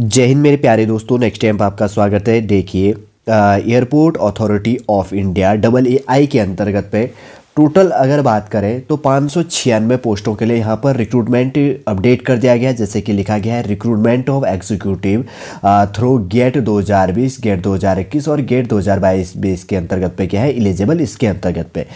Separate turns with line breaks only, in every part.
जय हिंद मेरे प्यारे दोस्तों नेक्स्ट टाइम आपका स्वागत है देखिए Airport Authority of India double A I के अंतर्गत पे टोटल अगर बात करें तो पाँच सौ छियानवे पोस्टों के लिए यहाँ पर रिक्रूटमेंट अपडेट कर दिया गया है जैसे कि लिखा गया है recruitment of executive through GATE 2020 GATE 2021 और गेट 2022 हज़ार के अंतर्गत पे क्या है एलिजिबल इसके अंतर्गत पे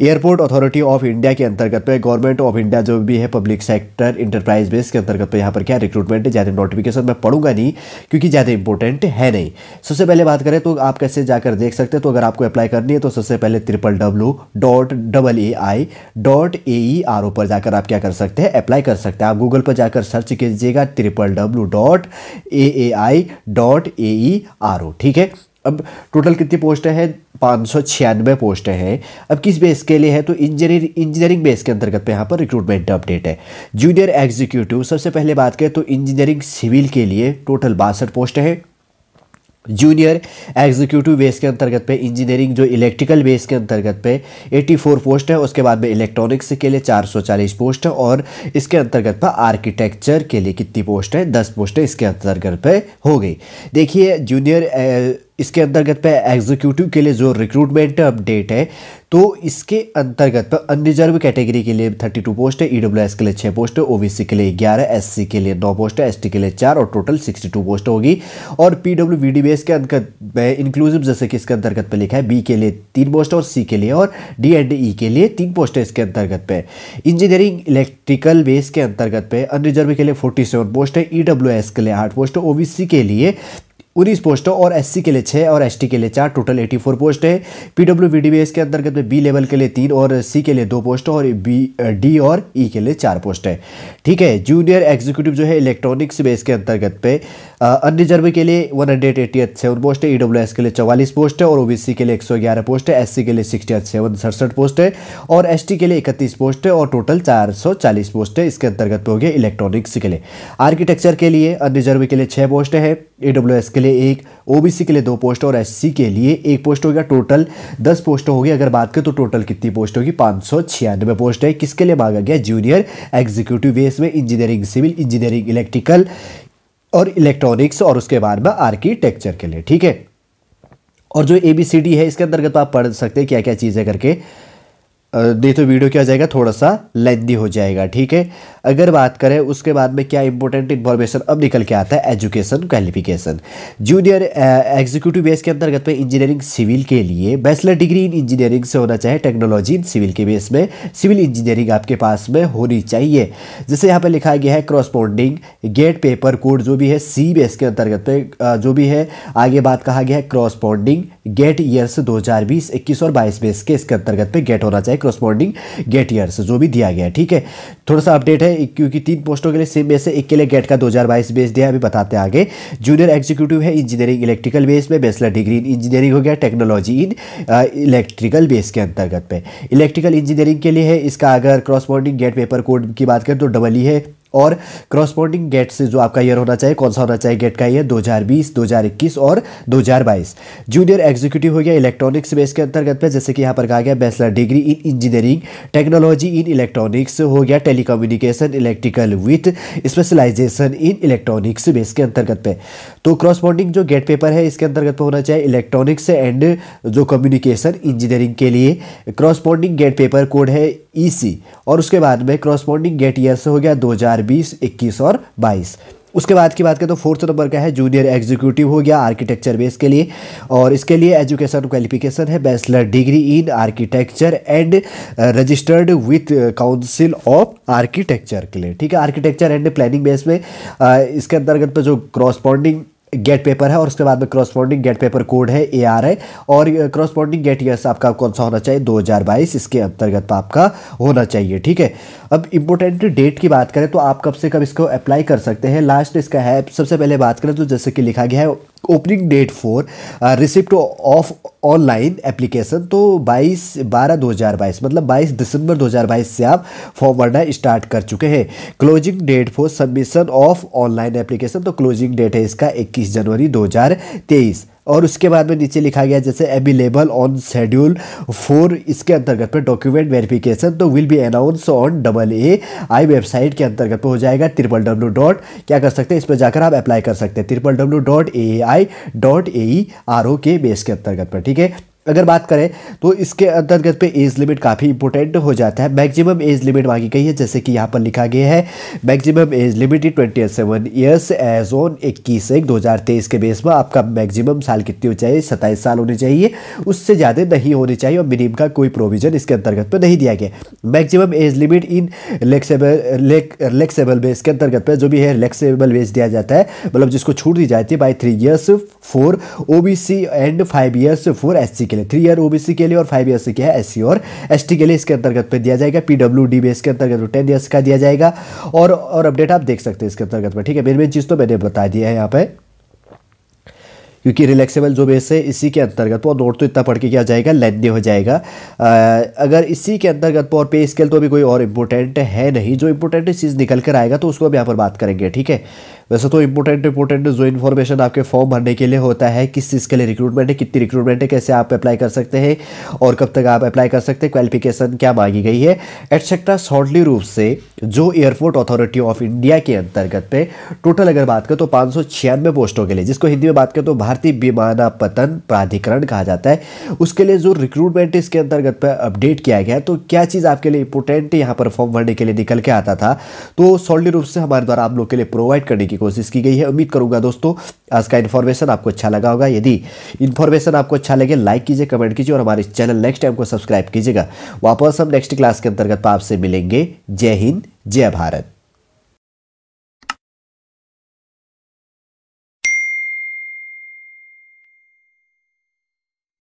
एयरपोर्ट अथॉरिटी ऑफ इंडिया के अंतर्गत पे गवर्नमेंट ऑफ इंडिया जो भी है पब्लिक सेक्टर इंटरप्राइज बेस के अंतर्गत पे यहाँ पर क्या रिक्रूटमेंट है ज़्यादा नोटिफिकेशन मैं पढ़ूंगा नहीं क्योंकि ज़्यादा इंपॉर्टेंट है नहीं सबसे पहले बात करें तो आप कैसे जाकर देख सकते हैं तो अगर आपको अप्लाई करनी है तो सबसे पहले triple W dot double A I dot A E R O पर जाकर आप क्या कर सकते हैं अप्लाई कर सकते हैं आप गूगल पर जाकर सर्च कीजिएगा triple dot A A I dot A E R O ठीक है अब टोटल कितनी पोस्टें हैं पाँच सौ छियानवे पोस्टें हैं अब किस बेस के लिए है तो इंजीनियर इंजीनियरिंग बेस के अंतर्गत पे यहाँ पर रिक्रूटमेंट अपडेट है जूनियर एग्जीक्यूटिव सबसे पहले बात करें तो इंजीनियरिंग सिविल के लिए टोटल बासठ पोस्ट हैं जूनियर एग्जीक्यूटिव बेस के अंतर्गत पे इंजीनियरिंग जो इलेक्ट्रिकल बेस के अंतर्गत पे 84 पोस्ट है उसके बाद में इलेक्ट्रॉनिक्स के लिए 440 पोस्ट है और इसके अंतर्गत पर आर्किटेक्चर के लिए कितनी पोस्ट है 10 पोस्ट है इसके अंतर्गत पे हो गई देखिए जूनियर इसके अंतर्गत पे एग्जीक्यूटिव के लिए जो रिक्रूटमेंट अपडेट है तो इसके अंतर्गत पर अनरिजर्व कैटेगरी के लिए थर्टी टू पोस्ट है ई के लिए छः पोस्ट है ओबीसी के लिए ग्यारह एससी के लिए नौ पोस्ट है टी के लिए चार और टोटल सिक्सटी टू पोस्ट होगी और P W V D base के अंतर्गत में इंक्लूसिव जैसे कि इसके अंतर्गत पे लिखा है बी के लिए तीन पोस्ट और सी के लिए और डी एंड ई के लिए तीन पोस्ट है इसके अंतर्गत पे इंजीनियरिंग इलेक्ट्रिकल बेस के अंतर्गत पे अनरिजर्व के लिए फोर्टी सेवन पोस्ट है ई डब्ल्यू एस के लिए आठ पोस्ट है ओ बी सी के लिए उन्नीस पोस्टों और एस के लिए छः और एस के लिए चार टोटल 84 पोस्ट है पीडब्ल्यू डब्ल्यू के अंतर्गत में बी लेवल के लिए तीन और सी के लिए दो पोस्ट और बी डी और ई e के लिए चार पोस्ट है ठीक है जूनियर एग्जीक्यूटिव जो है इलेक्ट्रॉनिक्स बेस के अंतर्गत पे अन्य जर्म के लिए one hundred eighty eight seven post है ई एस के लिए चौवालीस पोस्ट है और ओबीसी के लिए एक सौ ग्यारह पोस्ट है एस के लिए सिक्सटी सेवन सड़सठ पोस्ट है और एस के लिए इकतीस पोस्ट है और टोटल चार सौ चालीस पोस्ट है इसके अंतर्गत हो गए इलेक्ट्रॉनिक्स के लिए आर्किटेक्चर के लिए अन्य जर्म के लिए छः पोस्ट है ई डब्ल्यू एस के लिए एक ओबीसी के लिए दो पोस्ट और एस के लिए एक पोस्ट हो गया टोटल दस पोस्ट होगी अगर बात करें तो टोटल कितनी पोस्ट होगी पाँच सौ छियानवे पोस्ट है किसके लिए मांगा गया जूनियर एग्जीक्यूटिव बेस में इंजीनियरिंग सिविल इंजीनियरिंग इलेक्ट्रिकल और इलेक्ट्रॉनिक्स और उसके बाद में आर्किटेक्चर के लिए ठीक है और जो ए बी सी डी है इसके अंतर्गत आप पढ़ सकते हैं क्या क्या चीज़ें करके नहीं तो वीडियो क्या हो जाएगा थोड़ा सा लेंदी हो जाएगा ठीक है अगर बात करें उसके बाद में क्या इंपॉर्टेंट इन्फॉर्मेशन अब निकल के आता है education qualification junior executive base के अंतर्गत में इंजीनियरिंग सिविल के लिए बैचलर डिग्री इन इंजीनियरिंग से होना चाहिए टेक्नोलॉजी इन सिविल के बेस में सिविल इंजीनियरिंग आपके पास में होनी चाहिए जैसे यहाँ पर लिखा गया है क्रॉसपॉन्डिंग गेट पेपर कोड जो भी है सी बेस के अंतर्गत में जो भी है आगे बात कहा गया है क्रॉसपॉन्डिंग गेट ईयर्स दो हज़ार बीस इक्कीस और बाईस बेस के इसके अंतर्गत पर गेट होना चाहिए क्रॉसबॉन्डिंग गेट ईयर जो भी दिया गया है ठीक है थोड़ा सा अपडेट है क्योंकि तीन पोस्टों के लिए सेम बेस है एक के लिए गेट का दो हज़ार बाईस बेस दिया है अभी बताते हैं आगे जूनियर एग्जीक्यूटिव है इंजीनियरिंग इलेक्ट्रिकल बेस में बैचलर डिग्री इन इंजीनियरिंग हो गया टेक्नोलॉजी इन इलेक्ट्रिकल बेस के अंतर्गत पे इलेक्ट्रिकल इंजीनियरिंग के लिए है इसका अगर बॉन्डिंग गेट पेपर कोड की बात करें तो डबल ही e है और क्रॉसपॉन्डिंग गेट से जो आपका ईयर होना चाहिए कौन सा होना चाहिए गेट का ईयर 2020, 2021 और 2022 जूनियर एग्जीक्यूटिव हो गया इलेक्ट्रॉनिक्स में इसके अंतर्गत पे जैसे कि यहाँ पर कहा गया bachelor degree in engineering technology in electronics हो गया tele electrical with specialization in electronics base के अंतर्गत पे तो क्रॉसपॉन्डिंग जो गेट पेपर है इसके अंतर्गत होना चाहिए इलेक्ट्रॉनिक्स एंड जो कम्युनिकेशन इंजीनियरिंग के लिए क्रॉसपॉन्डिंग गेट पेपर कोड है ई e और उसके बाद में क्रॉसपॉन्डिंग गेट ईयर से हो गया दो हज़ार बीस इक्कीस और बाईस उसके बाद की बात करें तो फोर्थ नंबर का है जूनियर एग्जीक्यूटिव हो गया आर्किटेक्चर बेस के लिए और इसके लिए एजुकेशन क्वालिफिकेशन है bachelor degree in architecture and registered with council of architecture के लिए ठीक है आर्किटेक्चर एंड प्लानिंग बेस में इसके अंतर्गत जो क्रॉसपॉन्डिंग गेट पेपर है और उसके बाद में क्रॉसपॉन्डिंग गेट पेपर कोड है ए आर है और क्रॉसपॉन्डिंग गेट ईयर्स आपका कौन सा होना चाहिए 2022 इसके अंतर्गत आपका होना चाहिए ठीक है अब इम्पोर्टेंट डेट की बात करें तो आप कब से कब इसको अप्लाई कर सकते हैं लास्ट इसका है सबसे पहले बात करें तो जैसे कि लिखा गया है opening date for receipt of online application तो 22 बारह 2022 मतलब 22 दिसंबर 2022 से आप फॉर्म भरना स्टार्ट कर चुके हैं closing date for submission of online application तो क्लोजिंग डेट है इसका 21 जनवरी 2023 और उसके बाद में नीचे लिखा गया जैसे अवेलेबल ऑन शेड्यूल फोर इसके अंतर्गत पे डॉक्यूमेंट वेरिफिकेशन तो will be announce on double A I website के अंतर्गत पे हो जाएगा ट्रिपल डब्ल्यू डॉट क्या कर सकते हैं इस पर जाकर आप अप्लाई कर सकते हैं triple W dot A I dot A E R O के बेस के अंतर्गत पर ठीक है अगर बात करें तो इसके अंतर्गत पे एज लिमिट काफ़ी इंपोर्टेंट हो जाता है मैक्सिमम एज लिमिट मांगी गई है जैसे कि यहाँ पर लिखा गया है मैक्सिमम एज लिमिट ही twenty seven years age on इक्कीस एक दो हज़ार तेईस के बेस में आपका मैक्सिमम साल कितनी हो चाहिए सत्ताईस साल होने चाहिए उससे ज़्यादा नहीं होनी चाहिए और मिनिमम का कोई प्रोविजन इसके अंतर्गत पर नहीं दिया गया maximum age limit in relaxable relaxable base के अंतर्गत पर जो भी है रिलेक्सेबल बेस दिया जाता है मतलब जिसको छूट दी जाती है by three years for O and five years for S के लिए थ्री ईयर ओबीसी के लिए और फाइव ईयर से क्या है एस और एस के लिए इसके अंतर्गत पे दिया जाएगा पी डब्ल्यू डी बेस के अंतर्गत टेन ईयर्स का दिया जाएगा और और अपडेट आप देख सकते हैं इसके अंतर्गत पर ठीक है मेन मेन चीज़ तो मैंने बता दिया है यहाँ पर क्योंकि रिलैक्सेबल जो बेस है इसी के अंतर्गत और नोट तो इतना पढ़ के क्या जाएगा लेंदी हो जाएगा आ, अगर इसी के अंतर्गत और पे स्केल तो अभी कोई और इम्पोर्टेंट है नहीं जो इम्पोर्टेंट चीज़ निकल कर आएगा तो उसको अब यहाँ पर बात करेंगे ठीक है वैसे तो इम्पोर्टेंट इम्पोर्टेंट जो इन्फॉर्मेशन आपके फॉर्म भरने के लिए होता है किस चीज़ के लिए रिक्रूटमेंट है कितनी रिक्रूटमेंट है कैसे आप अप्लाई कर सकते हैं और कब तक आप अप्लाई कर सकते हैं क्वालिफिकेशन क्या मांगी गई है एटसेट्रा शॉर्टली रूप से जो एयरपोर्ट अथॉरिटी ऑफ इंडिया के अंतर्गत पे टोटल अगर बात करें तो पाँच पोस्टों के लिए जिसको हिंदी में बात करें तो भारतीय विमानापतन प्राधिकरण कहा जाता है उसके लिए जो रिक्रूटमेंट इसके अंतर्गत पर अपडेट किया गया तो क्या चीज़ आपके लिए इंपोर्टेंट यहाँ पर फॉर्म भरने के लिए निकल के आता था तो सॉलिड रूप से हमारे द्वारा आप लोग के लिए प्रोवाइड करने की कोशिश की गई है उम्मीद करूंगा दोस्तों आज का इन्फॉर्मेशन आपको अच्छा लगा होगा यदि इन्फॉर्मेशन आपको अच्छा लगे लाइक कीजिए कमेंट कीजिए और हमारे चैनल नेक्स्ट टाइम को सब्सक्राइब कीजिएगा वापस हम नेक्स्ट क्लास के अंतर्गत आपसे मिलेंगे जय हिंद जय भारत